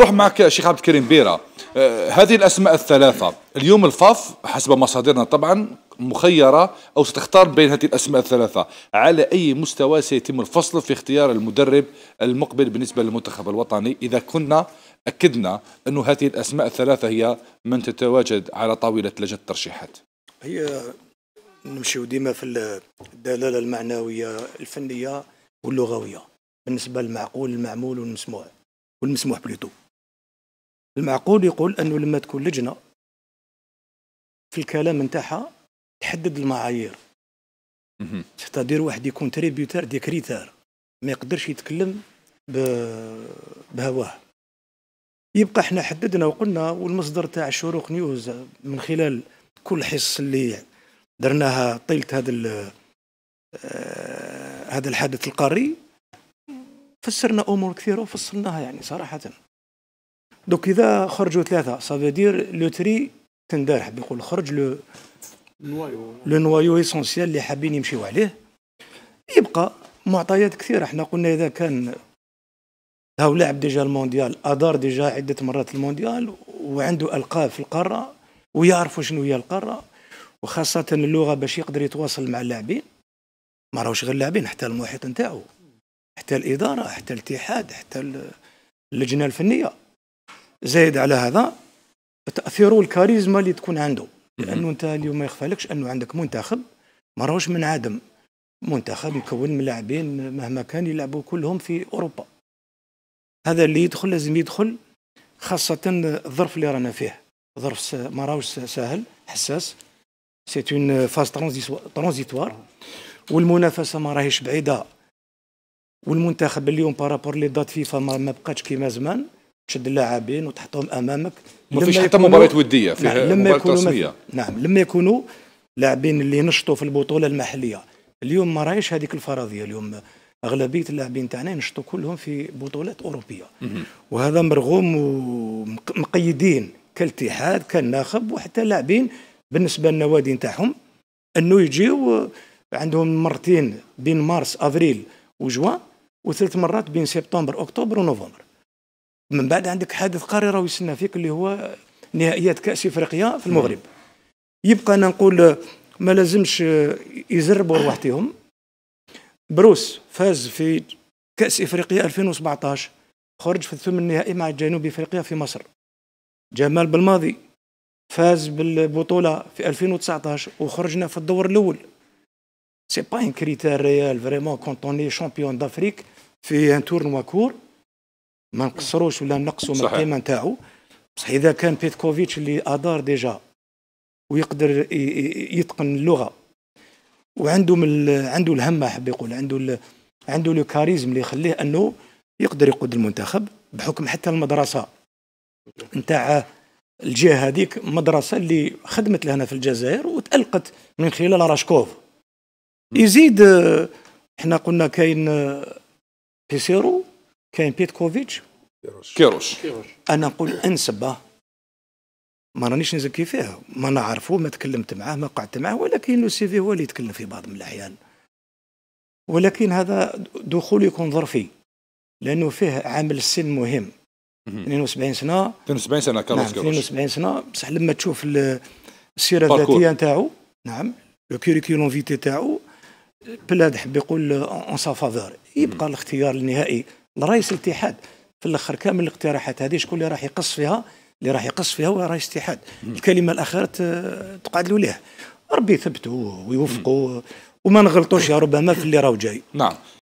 نروح معك شيخ عبد الكريم بيرا آه هذه الأسماء الثلاثة اليوم الفاف حسب مصادرنا طبعا مخيرة أو ستختار بين هذه الأسماء الثلاثة على أي مستوى سيتم الفصل في اختيار المدرب المقبل بالنسبة للمنتخب الوطني إذا كنا أكدنا أن هذه الأسماء الثلاثة هي من تتواجد على طاولة لجنة الترشيحات هي نمشيو ديما في الدلالة المعنوية الفنية واللغوية بالنسبة للمعقول المعمول والمسموع والمسموح بليتو المعقول يقول انه لما تكون لجنه في الكلام نتاعها تحدد المعايير تدير واحد يكون تريبيوتار دي كريتار ما يقدرش يتكلم بهواه يبقى احنا حددنا وقلنا والمصدر تاع شروق نيوز من خلال كل حصص اللي درناها طيلة هذا آه، هذا الحادث القاري فسرنا امور كثيره وفصلناها يعني صراحه دوك اذا خرجوا ثلاثه سافو دير لو تري تندار حاب يقول خرج لو نوايو لو نوايو اسونسيال اللي حابين يمشيو عليه يبقى معطيات كثيره احنا قلنا اذا كان هاو لاعب ديجا المونديال ادار ديجا عده مرات المونديال وعنده القاب في القاره ويعرفوا شنو هي القاره وخاصه اللغه باش يقدر يتواصل مع اللاعبين ما راهوش غير اللاعبين حتى المحيط نتاعو حتى الاداره حتى الاتحاد حتى اللجنه الفنيه زايد على هذا تاثيره الكاريزما اللي تكون عنده لانه انت اليوم ما يخفالكش انه عندك منتخب ما راهوش من عدم منتخب يكون من لاعبين مهما كان يلعبوا كلهم في اوروبا هذا اللي يدخل لازم يدخل خاصه الظرف اللي رانا فيه ظرف ما راهوش سهل حساس سي اون فاز ترانزيتوار والمنافسه ما راهيش بعيده والمنتخب اليوم بارابور لي دات فيفا ما بقاتش كيما زمان تشد اللاعبين وتحطهم امامك ما فيش حتى مباريات وديه فيها نعم لما يكونوا نعم لما يكونوا لاعبين اللي نشطوا في البطوله المحليه اليوم ما رايش هذيك الفرضيه اليوم اغلبيه اللاعبين تاعنا ينشطوا كلهم في بطولات اوروبيه وهذا مرغوم ومقيدين كالاتحاد كالناخب وحتى لاعبين بالنسبه للنوادي نتاعهم انه يجيو عندهم مرتين بين مارس افريل وجوان وثلاث مرات بين سبتمبر اكتوبر ونوفمبر من بعد عندك حادث قاري راهو يسنى فيك اللي هو نهائيات كاس افريقيا في نعم. المغرب يبقى انا نقول ما لازمش يزربوا رواحتهم بروس فاز في كاس افريقيا 2017 خرج في الثمن النهائي مع جنوب افريقيا في مصر جمال بالماضي فاز بالبطوله في 2019 وخرجنا في الدور الاول سي با ان كريتير ريال فريمون كونتوني شامبيون دافريك في ان تورنوا كور ما نقصروش ولا نقصوا من القيمه نتاعو بصح اذا كان بيتكوفيتش اللي ادار ديجا ويقدر يتقن اللغه وعنده من عنده الهمه حب يقول عنده ال... عنده لو كاريزم اللي يخليه انه يقدر يقود المنتخب بحكم حتى المدرسه نتاع الجهه هذيك مدرسه اللي خدمت لهنا في الجزائر وتالقت من خلال راشكوف يزيد احنا قلنا كاين بيسيرو كاين بيتكوفيتش كيروش كيروش انا نقول انسبه ما رانيش نزكي فيها ما نعرفه ما تكلمت معاه ما قعدت معاه ولكن لو سيفي هو اللي يتكلم في بعض من الاحيان ولكن هذا دخول يكون ظرفي لانه فيه عامل السن مهم 72 سنه 72 سنه كاروس نعم 72 سنه بصح لما تشوف السيره الذاتيه نتاعو نعم لو كوريكولوم فيتي تاعو بلاد حب يقول اون سا فافور يبقى الاختيار النهائي رئيس الاتحاد في الاخر كامل الاقتراحات هذه شكون اللي راح يقص فيها اللي راح يقص فيها هو رئيس الاتحاد الكلمه الاخيره تقعد له ليه ربي يثبتوا ويوفقوا وما نغلطوش يا ربما في اللي راهو جاي نعم